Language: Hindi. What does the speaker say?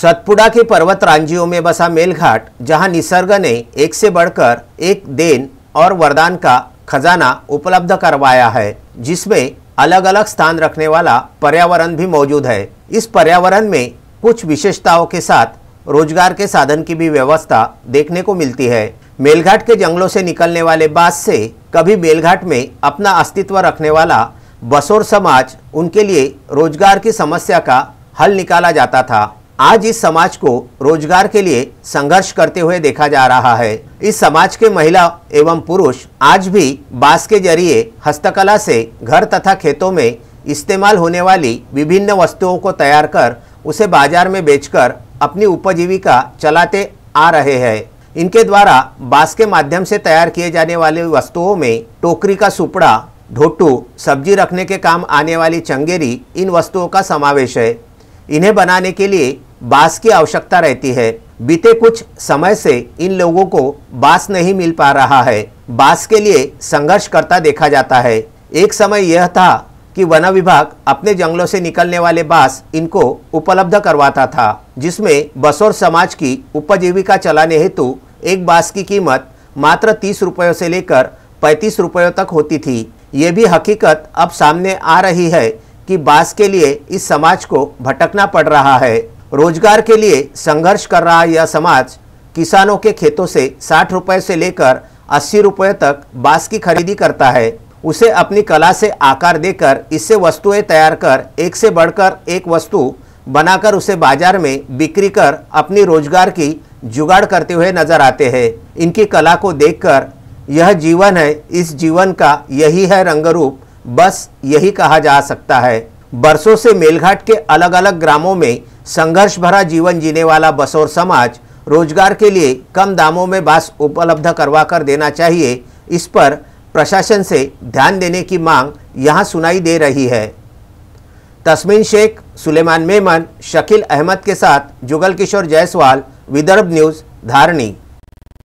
सतपुड़ा के पर्वत रांझियों में बसा मेलघाट जहां निसर्ग ने एक से बढ़कर एक देन और वरदान का खजाना उपलब्ध करवाया है जिसमें अलग अलग स्थान रखने वाला पर्यावरण भी मौजूद है इस पर्यावरण में कुछ विशेषताओं के साथ रोजगार के साधन की भी व्यवस्था देखने को मिलती है मेलघाट के जंगलों से निकलने वाले बास से कभी मेलघाट में अपना अस्तित्व रखने वाला बसोर समाज उनके लिए रोजगार की समस्या का हल निकाला जाता था आज इस समाज को रोजगार के लिए संघर्ष करते हुए देखा जा रहा है इस समाज के महिला एवं पुरुष आज भी बांस के जरिए हस्तकला से घर तथा खेतों में इस्तेमाल होने वाली विभिन्न वस्तुओं को तैयार कर उसे बाजार में बेचकर अपनी उपजीविका चलाते आ रहे हैं इनके द्वारा बांस के माध्यम से तैयार किए जाने वाली वस्तुओं में टोकरी का सुपड़ा ढोटू सब्जी रखने के काम आने वाली चंगेरी इन वस्तुओं का समावेश है इन्हें बनाने के लिए बांस की आवश्यकता रहती है बीते कुछ समय से इन लोगों को बांस नहीं मिल पा रहा है बांस के लिए संघर्ष करता देखा जाता है एक समय यह था कि वन विभाग अपने जंगलों से निकलने वाले बांस इनको उपलब्ध करवाता था जिसमें बसोर समाज की उपजीविका चलाने हेतु एक बांस की कीमत मात्र तीस रुपयों से लेकर पैंतीस रुपयों तक होती थी ये भी हकीकत अब सामने आ रही है कि बांस के लिए इस समाज को भटकना पड़ रहा है रोजगार के लिए संघर्ष कर रहा यह समाज किसानों के खेतों से साठ रुपए से लेकर अस्सी रुपए तक बांस की खरीदी करता है उसे अपनी कला से आकार देकर इससे वस्तुएं तैयार कर एक से बढ़कर एक वस्तु बनाकर उसे बाजार में बिक्री कर अपनी रोजगार की जुगाड़ करते हुए नजर आते हैं इनकी कला को देखकर यह जीवन है इस जीवन का यही है रंगरूप बस यही कहा जा सकता है बरसों से मेलघाट के अलग अलग ग्रामों में संघर्ष भरा जीवन जीने वाला बसोर समाज रोजगार के लिए कम दामों में बांस उपलब्ध करवा कर देना चाहिए इस पर प्रशासन से ध्यान देने की मांग यहाँ सुनाई दे रही है तस्मिन शेख सुलेमान मेमन शकील अहमद के साथ जुगल किशोर जायसवाल विदर्भ न्यूज़ धारणी